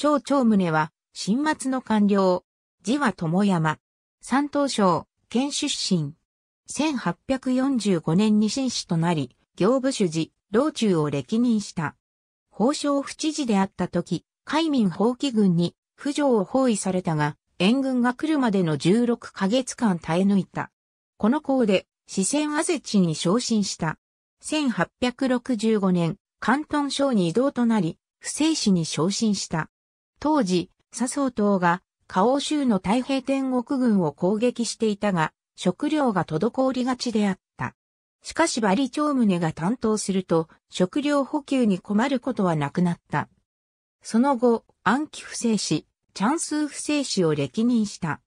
長長宗は、新末の官僚。字は友山。三等省、県出身。1845年に新士となり、行部主事、老中を歴任した。法省府知事であった時、海民放棄軍に、府城を包囲されたが、援軍が来るまでの16ヶ月間耐え抜いた。この功で、四川安ゼ地に昇進した。1865年、関東省に移動となり、不正市に昇進した。当時、笹生党が、花王州の太平天国軍を攻撃していたが、食料が滞りがちであった。しかしバリ長宗が担当すると、食料補給に困ることはなくなった。その後、暗記不正士、チャンス不正士を歴任した。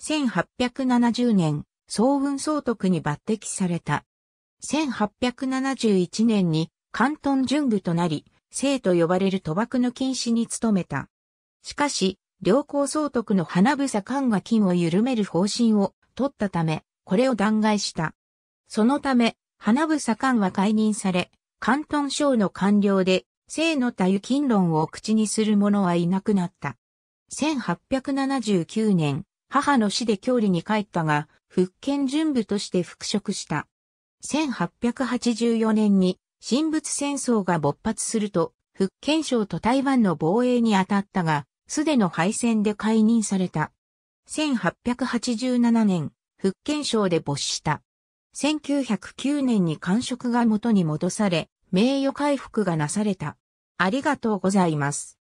1870年、総運総督に抜擢された。1871年に関東巡部となり、生と呼ばれる賭博の禁止に努めた。しかし、両校総督の花房官が金を緩める方針を取ったため、これを弾劾した。そのため、花房官は解任され、関東省の官僚で、生のたゆ金論を口にする者はいなくなった。1879年、母の死で郷里に帰ったが、復権準部として復職した。1884年に神仏戦争が勃発すると、福建省と台湾の防衛に当たったが、すでの敗戦で解任された。1887年、福建省で没した。1909年に官職が元に戻され、名誉回復がなされた。ありがとうございます。